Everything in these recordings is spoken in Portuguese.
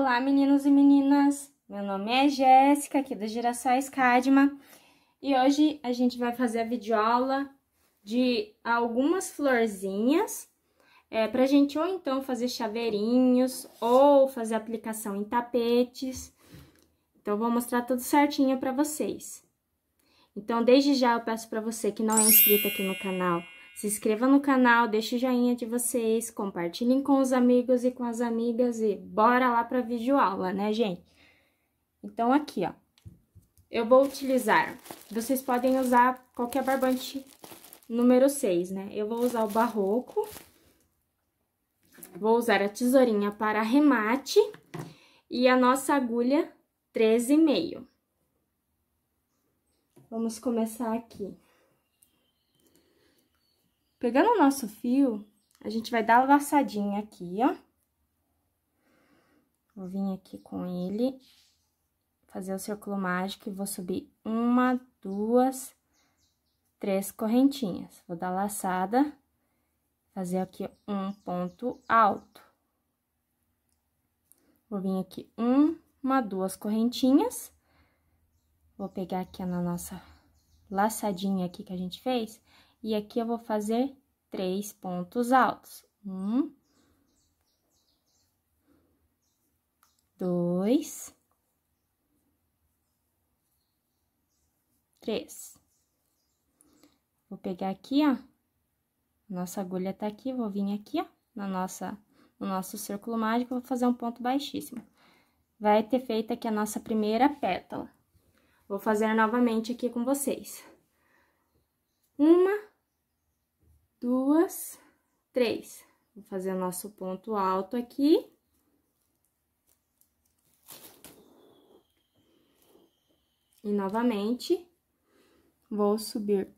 Olá, meninos e meninas! Meu nome é Jéssica, aqui do Girassóis Cadma, e hoje a gente vai fazer a videoaula de algumas florzinhas, é, pra gente ou então fazer chaveirinhos, ou fazer aplicação em tapetes. Então, vou mostrar tudo certinho pra vocês. Então, desde já eu peço pra você que não é inscrito aqui no canal, se inscreva no canal, deixe o joinha de vocês, compartilhem com os amigos e com as amigas e bora lá para videoaula, né, gente? Então, aqui, ó, eu vou utilizar, vocês podem usar qualquer barbante número 6, né? Eu vou usar o barroco, vou usar a tesourinha para remate e a nossa agulha 13,5. Vamos começar aqui. Pegando o nosso fio, a gente vai dar uma laçadinha aqui, ó. Vou vir aqui com ele, fazer o círculo mágico e vou subir uma, duas, três correntinhas. Vou dar laçada, fazer aqui um ponto alto. Vou vir aqui um, uma, duas correntinhas. Vou pegar aqui na nossa laçadinha aqui que a gente fez e aqui eu vou fazer três pontos altos. Um. Dois. Três. Vou pegar aqui, ó. Nossa agulha tá aqui, vou vir aqui, ó, na nossa, no nosso círculo mágico, vou fazer um ponto baixíssimo. Vai ter feito aqui a nossa primeira pétala. Vou fazer novamente aqui com vocês. Uma, duas, três. Vou fazer o nosso ponto alto aqui. E novamente, vou subir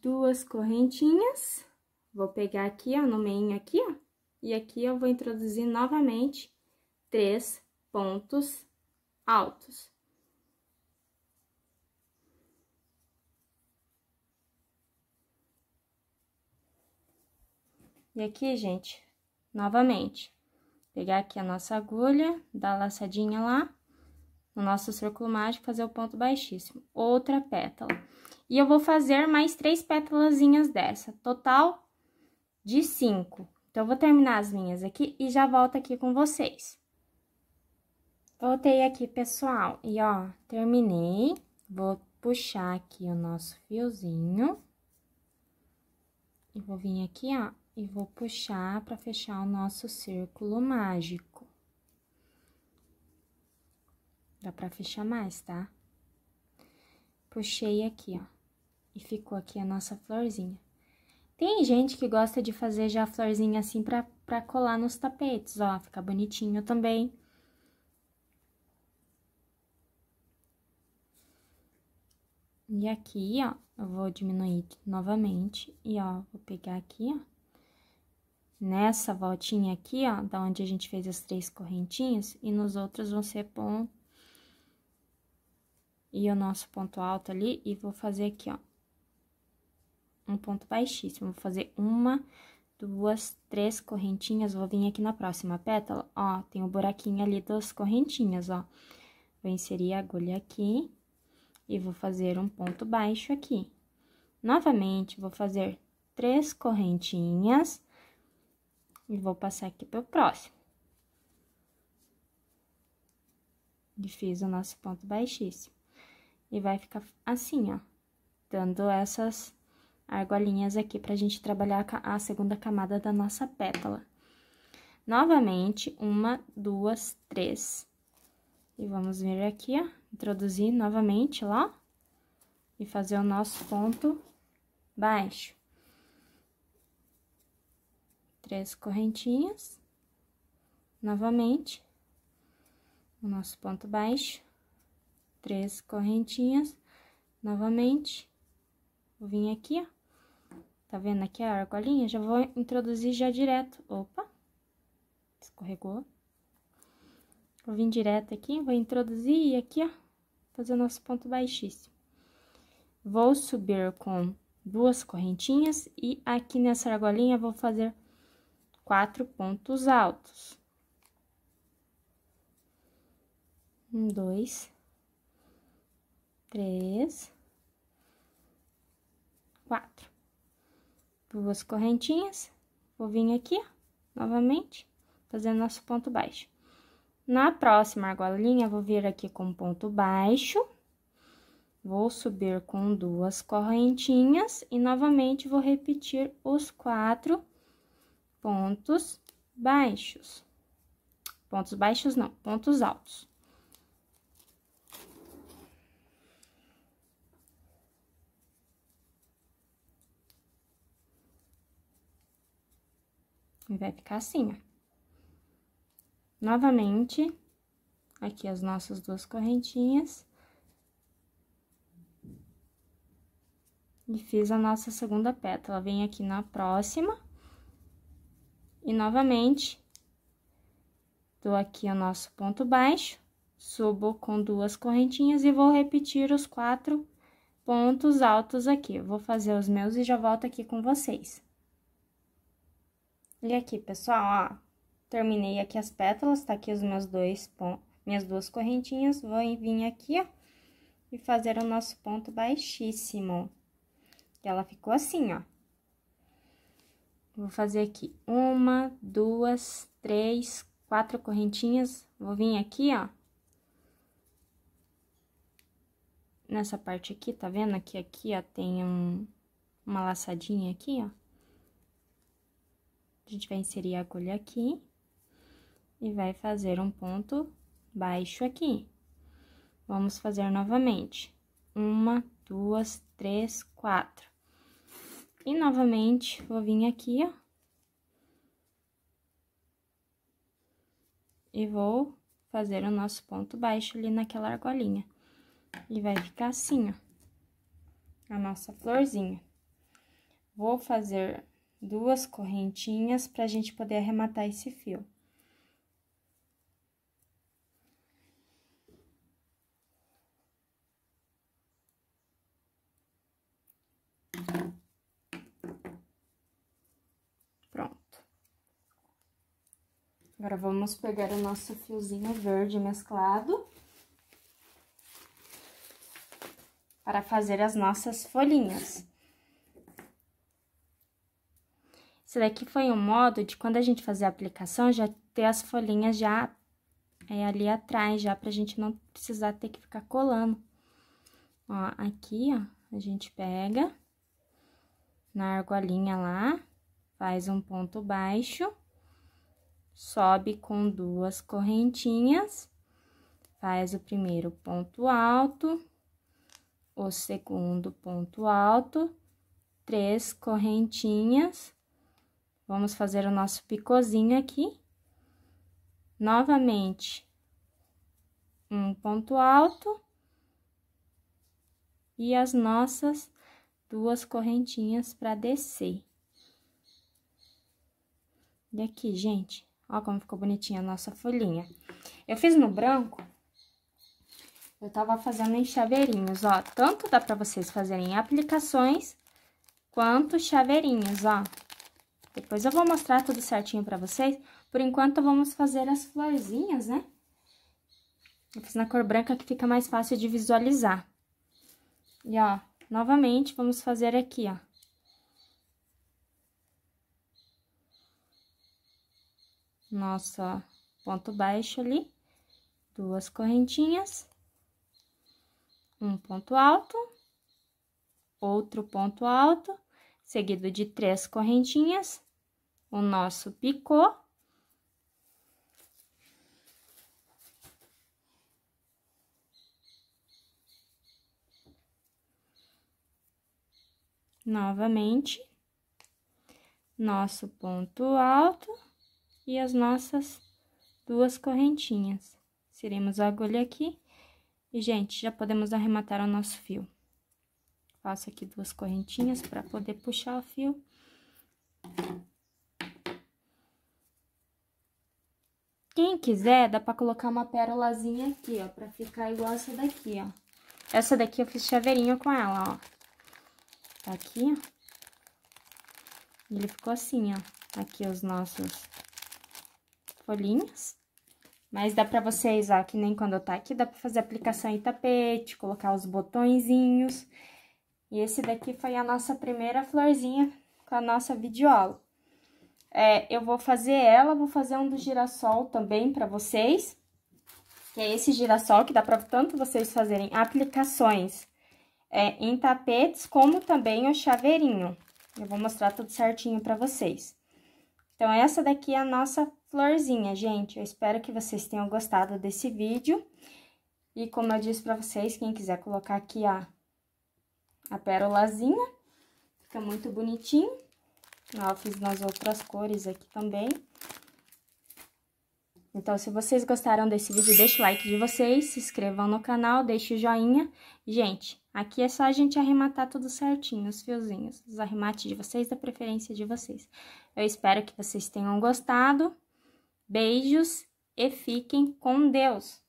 duas correntinhas, vou pegar aqui, ó, no meio aqui, ó, e aqui eu vou introduzir novamente três pontos altos. E aqui, gente, novamente, pegar aqui a nossa agulha, dar a laçadinha lá, no nosso círculo mágico, fazer o ponto baixíssimo. Outra pétala. E eu vou fazer mais três pétalazinhas dessa, total de cinco. Então, eu vou terminar as linhas aqui e já volto aqui com vocês. Voltei aqui, pessoal, e ó, terminei. Vou puxar aqui o nosso fiozinho. E vou vir aqui, ó, e vou puxar para fechar o nosso círculo mágico. Dá para fechar mais, tá? Puxei aqui, ó, e ficou aqui a nossa florzinha. Tem gente que gosta de fazer já a florzinha assim pra, pra colar nos tapetes, ó, fica bonitinho também. E aqui, ó, eu vou diminuir novamente e, ó, vou pegar aqui, ó, nessa voltinha aqui, ó, da onde a gente fez as três correntinhas, e nos outros vão ser ponto e o nosso ponto alto ali, e vou fazer aqui, ó, um ponto baixíssimo, vou fazer uma, duas, três correntinhas, vou vir aqui na próxima pétala, ó, tem o um buraquinho ali das correntinhas, ó, vou inserir a agulha aqui, e vou fazer um ponto baixo aqui. Novamente, vou fazer três correntinhas e vou passar aqui pro próximo. E fiz o nosso ponto baixíssimo. E vai ficar assim, ó. Dando essas argolinhas aqui pra gente trabalhar a segunda camada da nossa pétala. Novamente, uma, duas, três. E vamos vir aqui, ó, introduzir novamente lá. E fazer o nosso ponto baixo três correntinhas, novamente, o nosso ponto baixo, três correntinhas, novamente, vou vir aqui, ó, tá vendo aqui a argolinha? Já vou introduzir já direto, opa, escorregou. Vou vir direto aqui, vou introduzir e aqui, ó, fazer o nosso ponto baixíssimo. Vou subir com duas correntinhas e aqui nessa argolinha vou fazer quatro pontos altos. Um, dois, três, quatro. Duas correntinhas, vou vir aqui, ó, novamente, fazendo nosso ponto baixo. Na próxima argolinha, vou vir aqui com ponto baixo, vou subir com duas correntinhas e novamente vou repetir os quatro pontos baixos. Pontos baixos não, pontos altos. E vai ficar assim, ó. Novamente, aqui as nossas duas correntinhas. E fiz a nossa segunda pétala. Vem aqui na próxima. E novamente, dou aqui o nosso ponto baixo, subo com duas correntinhas e vou repetir os quatro pontos altos aqui. vou fazer os meus e já volto aqui com vocês. E aqui, pessoal, ó, terminei aqui as pétalas, tá aqui os meus dois pontos, minhas duas correntinhas, vou vir aqui, ó, e fazer o nosso ponto baixíssimo. E ela ficou assim, ó. Vou fazer aqui uma, duas, três, quatro correntinhas. Vou vir aqui, ó. Nessa parte aqui, tá vendo? Aqui, aqui, ó, tem um, uma laçadinha aqui, ó. A gente vai inserir a agulha aqui. E vai fazer um ponto baixo aqui. Vamos fazer novamente. Uma, duas, três, quatro. E novamente, vou vir aqui, ó. E vou fazer o nosso ponto baixo ali naquela argolinha. E vai ficar assim, ó, a nossa florzinha. Vou fazer duas correntinhas pra gente poder arrematar esse fio. Thank Agora, vamos pegar o nosso fiozinho verde mesclado. Para fazer as nossas folhinhas. Esse daqui foi um modo de quando a gente fazer a aplicação, já ter as folhinhas já é, ali atrás, já pra gente não precisar ter que ficar colando. Ó, aqui, ó, a gente pega na argolinha lá, faz um ponto baixo sobe com duas correntinhas, faz o primeiro ponto alto, o segundo ponto alto, três correntinhas. Vamos fazer o nosso picôzinho aqui. Novamente, um ponto alto e as nossas duas correntinhas para descer. E aqui, gente, Ó como ficou bonitinha a nossa folhinha. Eu fiz no branco, eu tava fazendo em chaveirinhos, ó. Tanto dá pra vocês fazerem aplicações, quanto chaveirinhos, ó. Depois eu vou mostrar tudo certinho pra vocês. Por enquanto, vamos fazer as florzinhas, né? Eu fiz na cor branca que fica mais fácil de visualizar. E, ó, novamente, vamos fazer aqui, ó. nosso ponto baixo ali, duas correntinhas, um ponto alto, outro ponto alto, seguido de três correntinhas, o nosso picô. Novamente, nosso ponto alto e as nossas duas correntinhas. Tiremos a agulha aqui e, gente, já podemos arrematar o nosso fio. Faço aqui duas correntinhas para poder puxar o fio. Quem quiser, dá para colocar uma pérolazinha aqui, ó, para ficar igual essa daqui, ó. Essa daqui eu fiz chaveirinho com ela, ó. Tá aqui, ó. Ele ficou assim, ó. Aqui os nossos folhinhas. Mas dá pra vocês, ó, que nem quando tá aqui, dá pra fazer aplicação em tapete, colocar os botõezinhos. E esse daqui foi a nossa primeira florzinha com a nossa videoaula. É, eu vou fazer ela, vou fazer um do girassol também pra vocês. Que é esse girassol que dá pra tanto vocês fazerem aplicações é, em tapetes, como também o chaveirinho. Eu vou mostrar tudo certinho pra vocês. Então, essa daqui é a nossa florzinha, gente. Eu espero que vocês tenham gostado desse vídeo. E como eu disse pra vocês, quem quiser colocar aqui a, a pérolazinha, fica muito bonitinho. Eu fiz nas outras cores aqui também. Então, se vocês gostaram desse vídeo, deixe o like de vocês, se inscrevam no canal, deixe o joinha. Gente, aqui é só a gente arrematar tudo certinho, os fiozinhos, os arremates de vocês, da preferência de vocês. Eu espero que vocês tenham gostado. Beijos e fiquem com Deus!